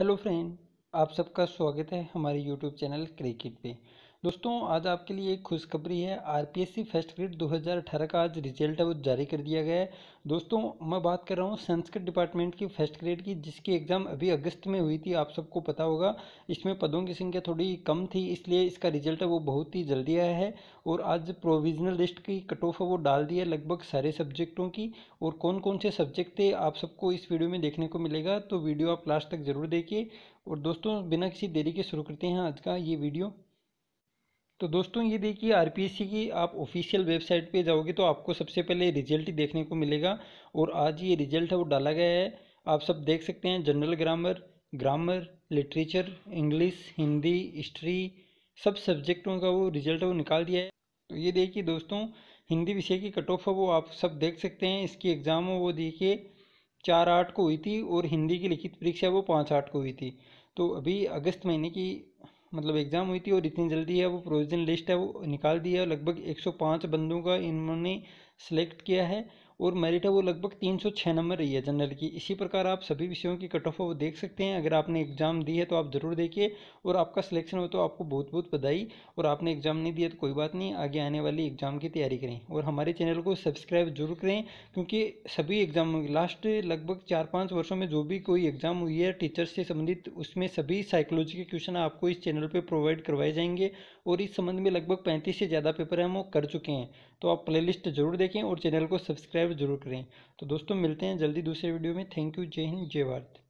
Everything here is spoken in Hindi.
हेलो फ्रेंड आप सबका स्वागत है हमारे यूट्यूब चैनल क्रिकेट पे दोस्तों आज आपके लिए एक खुशखबरी है आरपीएससी फर्स्ट ग्रेड 2018 का आज रिजल्ट है वो जारी कर दिया गया है दोस्तों मैं बात कर रहा हूँ संस्कृत डिपार्टमेंट की फर्स्ट ग्रेड की जिसकी एग्ज़ाम अभी अगस्त में हुई थी आप सबको पता होगा इसमें पदों की संख्या थोड़ी कम थी इसलिए इसका रिजल्ट है वो बहुत ही जल्दी आया है और आज प्रोविजनल लिस्ट की कट ऑफ है वो डाल दी है लगभग सारे सब्जेक्टों की और कौन कौन से सब्जेक्ट थे आप सबको इस वीडियो में देखने को मिलेगा तो वीडियो आप लास्ट तक ज़रूर देखिए और दोस्तों बिना किसी देरी के शुरू करते हैं आज का ये वीडियो तो दोस्तों ये देखिए आर की आप ऑफिशियल वेबसाइट पे जाओगे तो आपको सबसे पहले रिजल्ट ही देखने को मिलेगा और आज ये रिजल्ट है वो डाला गया है आप सब देख सकते हैं general grammar grammar literature English Hindi history सब सब्जेक्टों का वो रिजल्ट वो निकाल दिया है तो ये देखिए दोस्तों हिंदी विषय की कट ऑफ है वो आप सब देख सकते हैं इसकी एग्ज़ाम हो वो देखिए चार आठ को हुई थी और हिंदी की लिखित परीक्षा वो पाँच आठ को हुई थी तो अभी अगस्त महीने की मतलब एग्ज़ाम हुई थी और इतनी जल्दी है वो प्रोविज़न लिस्ट है वो निकाल दी है लगभग 105 बंदों का इन्होंने सेलेक्ट किया है और मेरिट है वो लगभग तीन सौ छः नंबर रही है जनरल की इसी प्रकार आप सभी विषयों की कट ऑफ वो देख सकते हैं अगर आपने एग्ज़ाम दी है तो आप ज़रूर देखिए और आपका सिलेक्शन हो तो आपको बहुत बहुत बधाई और आपने एग्ज़ाम नहीं दिया तो कोई बात नहीं आगे आने वाली एग्ज़ाम की तैयारी करें और हमारे चैनल को सब्सक्राइब जरूर करें क्योंकि सभी एग्ज़ाम लास्ट लगभग चार पाँच वर्षों में जो भी कोई एग्ज़ाम हुई है टीचर्स से संबंधित उसमें सभी साइकोलॉजी के क्वेश्चन आपको इस चैनल पर प्रोवाइड करवाए जाएंगे और इस संबंध में लगभग पैंतीस से ज़्यादा पेपर हम कर चुके हैं तो आप प्ले जरूर देखें देखें और चैनल को सब्सक्राइब जरूर करें तो दोस्तों मिलते हैं जल्दी दूसरे वीडियो में थैंक यू जय हिंद जय भारत